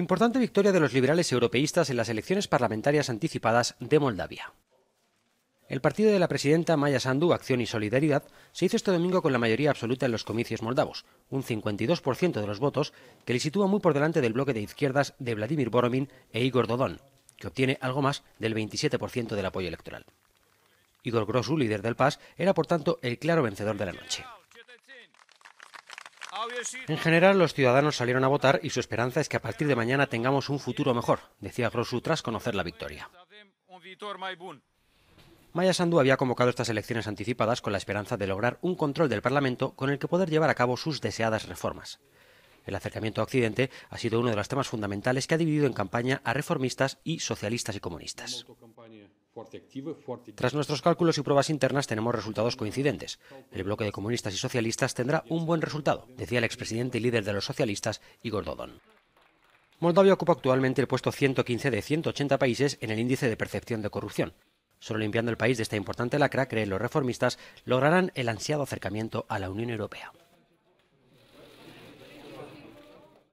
Importante victoria de los liberales europeístas en las elecciones parlamentarias anticipadas de Moldavia. El partido de la presidenta Maya Sandu, Acción y Solidaridad, se hizo este domingo con la mayoría absoluta en los comicios moldavos, un 52% de los votos, que le sitúa muy por delante del bloque de izquierdas de Vladimir Boromin e Igor Dodon, que obtiene algo más del 27% del apoyo electoral. Igor Grosu, líder del PAS, era por tanto el claro vencedor de la noche. En general, los ciudadanos salieron a votar y su esperanza es que a partir de mañana tengamos un futuro mejor, decía Grosu tras conocer la victoria. Maya Sandu había convocado estas elecciones anticipadas con la esperanza de lograr un control del Parlamento con el que poder llevar a cabo sus deseadas reformas. El acercamiento a Occidente ha sido uno de los temas fundamentales que ha dividido en campaña a reformistas y socialistas y comunistas. Tras nuestros cálculos y pruebas internas tenemos resultados coincidentes. El bloque de comunistas y socialistas tendrá un buen resultado, decía el expresidente y líder de los socialistas, Igor Dodon. Moldavia ocupa actualmente el puesto 115 de 180 países en el índice de percepción de corrupción. Solo limpiando el país de esta importante lacra, creen los reformistas, lograrán el ansiado acercamiento a la Unión Europea.